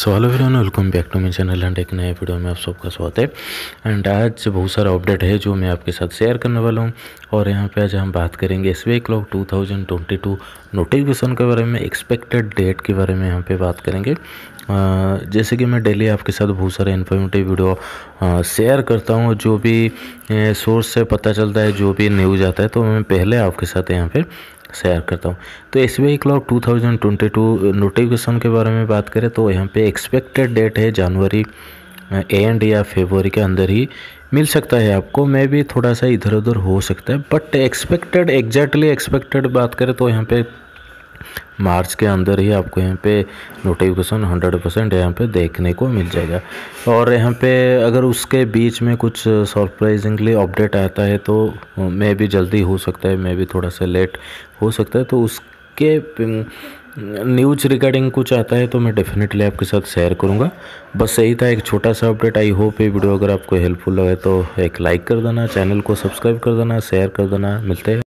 so hello hello welcome back to my channel and एक नए video में आप सबका स्वागत है एंड आज बहुत सारा अपडेट है जो मैं आपके साथ शेयर करने वाला हूँ और यहाँ पे आज हम बात करेंगे एस वे clerk two thousand twenty two notification के बारे में एक्सपेक्टेड डेट के बारे में यहाँ पे बात करेंगे जैसे कि मैं डेली आपके साथ बहुत सारे इन्फॉर्मेटिव वीडियो शेयर करता हूँ जो भी सोर्स से पता चलता है जो भी न्यूज़ आता है तो मैं पहले आपके साथ यहाँ पर शेयर करता हूँ तो S B I clerk two thousand twenty two notification के बारे में बात करें तो यहाँ पे एक्सपेक्टेड डेट है जनवरी एंड या फेबरी के अंदर ही मिल सकता है आपको मैं भी थोड़ा सा इधर उधर हो सकता है बट एक्सपेक्टेड एग्जैक्टली एक्सपेक्टेड बात करें तो यहाँ पे मार्च के अंदर ही आपको यहाँ पे नोटिफिकेशन हंड्रेड परसेंट यहाँ पर देखने को मिल जाएगा और यहाँ पे अगर उसके बीच में कुछ सरप्राइजिंगली अपडेट आता है तो मे भी जल्दी हो सकता है मे भी थोड़ा सा लेट हो सकता है तो उसके न्यूज रिगार्डिंग कुछ आता है तो मैं डेफिनेटली आपके साथ शेयर करूंगा बस यही था एक छोटा सा अपडेट आई होप ये वीडियो अगर आपको हेल्पफुल लगे तो एक लाइक कर देना चैनल को सब्सक्राइब कर देना शेयर कर देना मिलते हैं